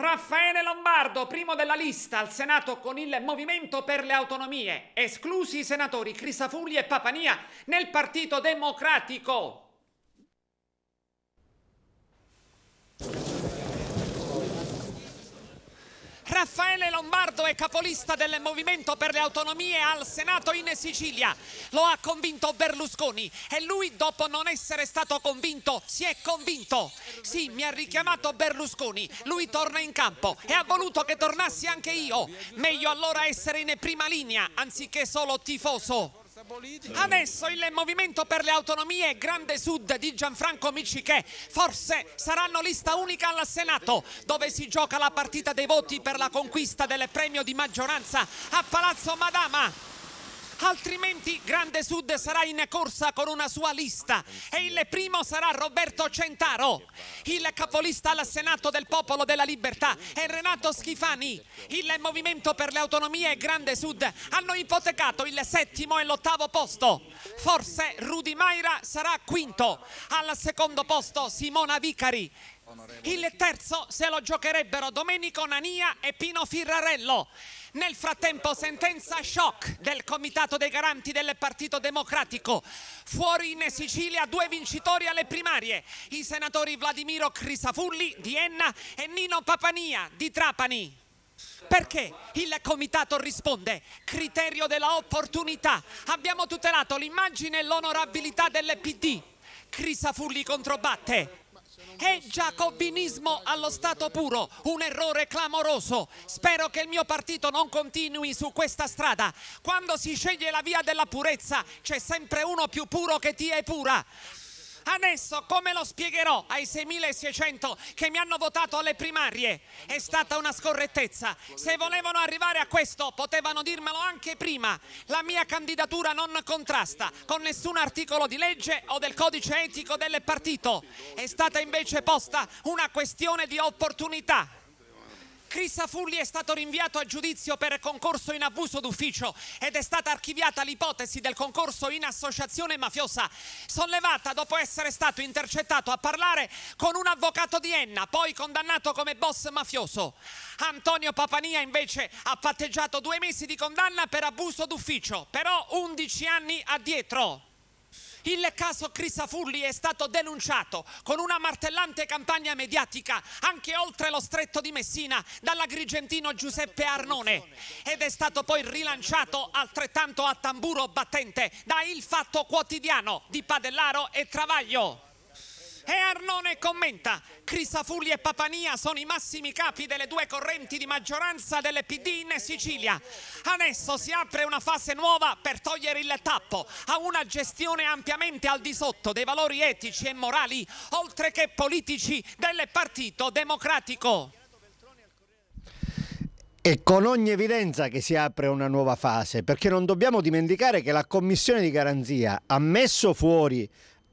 Raffaele Lombardo, primo della lista al Senato con il Movimento per le Autonomie, esclusi i senatori Crisafulli e Papania nel Partito Democratico. Raffaele Lombardo è capolista del Movimento per le Autonomie al Senato in Sicilia. Lo ha convinto Berlusconi e lui dopo non essere stato convinto si è convinto. Sì, mi ha richiamato Berlusconi, lui torna in campo e ha voluto che tornassi anche io. Meglio allora essere in prima linea anziché solo tifoso. Adesso il Movimento per le Autonomie Grande Sud di Gianfranco Micichè forse saranno lista unica al Senato dove si gioca la partita dei voti per la conquista del premio di maggioranza a Palazzo Madama altrimenti Grande Sud sarà in corsa con una sua lista e il primo sarà Roberto Centaro, il capolista al Senato del Popolo della Libertà e Renato Schifani, il Movimento per le Autonomie e Grande Sud hanno ipotecato il settimo e l'ottavo posto, forse Rudy Maira sarà quinto, al secondo posto Simona Vicari, il terzo se lo giocherebbero Domenico Nania e Pino Firrarello. Nel frattempo sentenza shock del Comitato dei Garanti del Partito Democratico. Fuori in Sicilia due vincitori alle primarie, i senatori Vladimiro Crisafulli di Enna e Nino Papania di Trapani. Perché il comitato risponde criterio della opportunità. Abbiamo tutelato l'immagine e l'onorabilità dell'EPD. Crisafulli controbatte. È giacobinismo allo stato puro, un errore clamoroso. Spero che il mio partito non continui su questa strada. Quando si sceglie la via della purezza c'è sempre uno più puro che ti è pura. Adesso come lo spiegherò ai 6.600 che mi hanno votato alle primarie? È stata una scorrettezza. Se volevano arrivare a questo potevano dirmelo anche prima. La mia candidatura non contrasta con nessun articolo di legge o del codice etico del partito. È stata invece posta una questione di opportunità Crisafulli è stato rinviato a giudizio per concorso in abuso d'ufficio ed è stata archiviata l'ipotesi del concorso in associazione mafiosa, sollevata dopo essere stato intercettato a parlare con un avvocato di Enna, poi condannato come boss mafioso. Antonio Papania invece ha patteggiato due mesi di condanna per abuso d'ufficio, però 11 anni addietro. Il caso Crisafulli è stato denunciato con una martellante campagna mediatica anche oltre lo stretto di Messina dall'agrigentino Giuseppe Arnone ed è stato poi rilanciato altrettanto a tamburo battente da Il Fatto Quotidiano di Padellaro e Travaglio e Arnone commenta Crisafulli e Papania sono i massimi capi delle due correnti di maggioranza delle PD in Sicilia. Adesso si apre una fase nuova per togliere il tappo a una gestione ampiamente al di sotto dei valori etici e morali, oltre che politici del Partito Democratico. E con ogni evidenza che si apre una nuova fase, perché non dobbiamo dimenticare che la Commissione di Garanzia ha messo fuori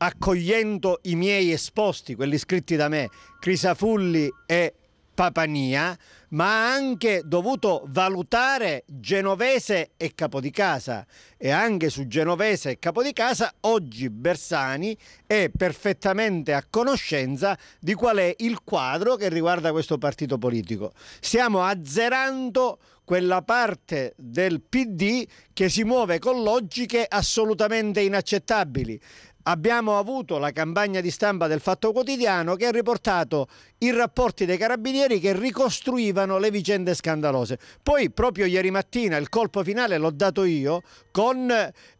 accogliendo i miei esposti, quelli scritti da me, Crisafulli e Papania, ma ha anche dovuto valutare Genovese e Capodicasa e anche su Genovese e Capodicasa oggi Bersani è perfettamente a conoscenza di qual è il quadro che riguarda questo partito politico. Stiamo azzerando quella parte del PD che si muove con logiche assolutamente inaccettabili abbiamo avuto la campagna di stampa del Fatto Quotidiano che ha riportato i rapporti dei carabinieri che ricostruivano le vicende scandalose. Poi proprio ieri mattina il colpo finale l'ho dato io con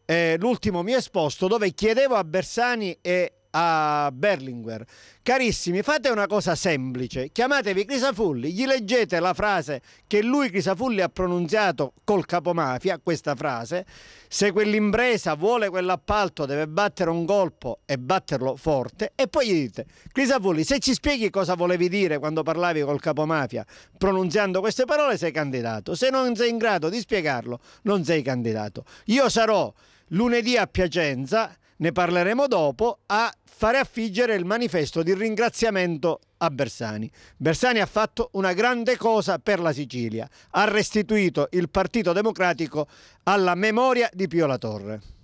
eh, l'ultimo mio esposto dove chiedevo a Bersani e a Berlinguer. Carissimi, fate una cosa semplice, chiamatevi Crisafulli, gli leggete la frase che lui Crisafulli ha pronunziato col capomafia, questa frase, se quell'impresa vuole quell'appalto deve battere un colpo e batterlo forte e poi gli dite Crisafulli, se ci spieghi cosa volevi dire quando parlavi col capomafia pronunziando queste parole sei candidato, se non sei in grado di spiegarlo non sei candidato. Io sarò lunedì a Piacenza ne parleremo dopo, a fare affiggere il manifesto di ringraziamento a Bersani. Bersani ha fatto una grande cosa per la Sicilia, ha restituito il Partito Democratico alla memoria di Pio La Torre.